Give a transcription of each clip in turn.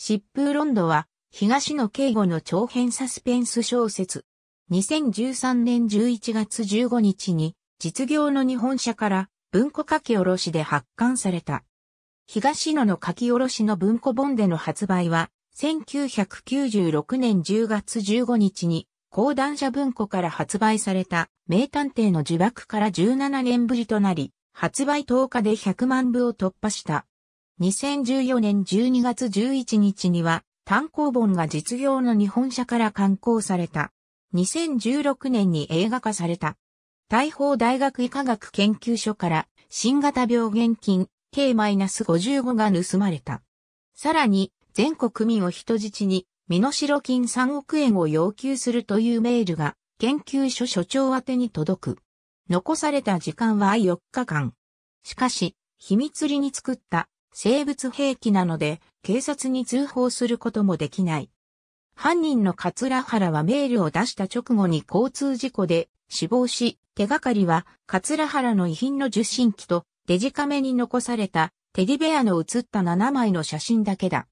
疾風ロンドは、東野敬吾の長編サスペンス小説。2013年11月15日に、実業の日本社から文庫書き下ろしで発刊された。東野の書き下ろしの文庫本での発売は、1996年10月15日に、講談社文庫から発売された、名探偵の呪縛から17年ぶりとなり、発売10日で100万部を突破した。2014年12月11日には単行本が実業の日本社から刊行された。2016年に映画化された。大法大学医科学研究所から新型病原菌 K-55 が盗まれた。さらに全国民を人質に身代金3億円を要求するというメールが研究所所長宛に届く。残された時間は4日間。しかし、秘密裏に作った生物兵器なので、警察に通報することもできない。犯人の桂原はメールを出した直後に交通事故で死亡し、手がかりは桂原の遺品の受信機とデジカメに残されたテディベアの写った7枚の写真だけだ。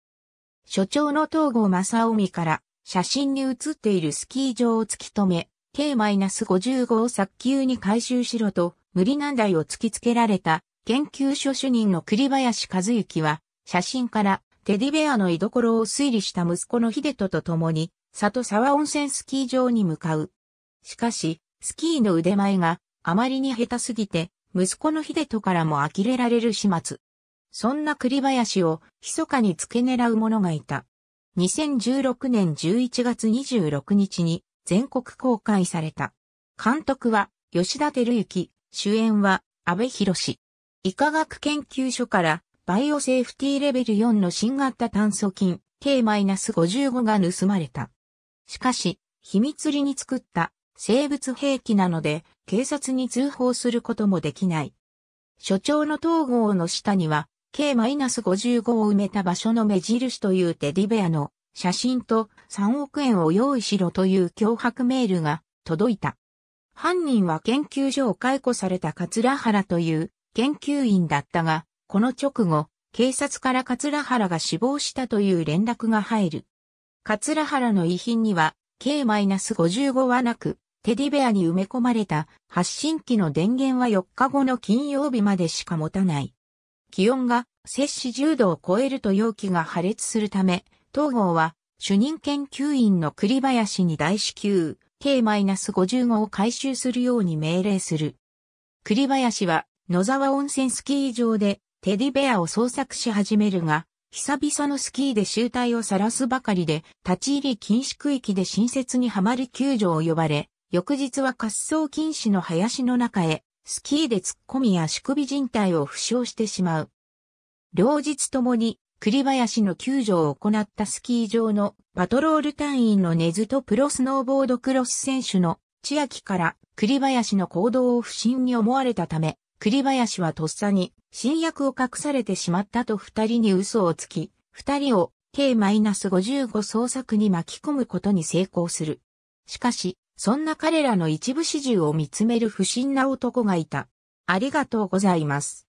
所長の東郷正臣から写真に写っているスキー場を突き止め、K-55 を早急に回収しろと無理難題を突きつけられた研究所主任の栗林和幸は、写真からテディベアの居所を推理した息子の秀人と共に、里沢温泉スキー場に向かう。しかし、スキーの腕前があまりに下手すぎて、息子の秀人からも呆れられる始末。そんな栗林を密かに付け狙う者がいた。2016年11月26日に全国公開された。監督は吉田照之、主演は安部博士。医科学研究所からバイオセーフティーレベル4の新型炭素菌 K-55 が盗まれた。しかし、秘密裏に作った生物兵器なので警察に通報することもできない。所長の統合の下には K-55 を埋めた場所の目印というテディベアの写真と3億円を用意しろという脅迫メールが届いた。犯人は研究所を解雇された桂原という研究員だったが、この直後、警察から桂原が死亡したという連絡が入る。桂原の遺品には、K-55 はなく、テディベアに埋め込まれた発信機の電源は4日後の金曜日までしか持たない。気温が摂氏10度を超えると容器が破裂するため、東郷は主任研究員の栗林に大至急 K-55 を回収するように命令する。栗林は野沢温泉スキー場でテディベアを捜索し始めるが、久々のスキーで集体を晒すばかりで、立ち入り禁止区域で新設にはまる救助を呼ばれ、翌日は滑走禁止の林の中へ、スキーで突っ込みや足首人体を負傷してしまう。両日ともに、栗林の救助を行ったスキー場のパトロール隊員の根津とプロスノーボードクロス選手の千秋から栗林の行動を不審に思われたため、栗林はとっさに、新薬を隠されてしまったと二人に嘘をつき、二人を K-55 創作に巻き込むことに成功する。しかし、そんな彼らの一部始終を見つめる不審な男がいた。ありがとうございます。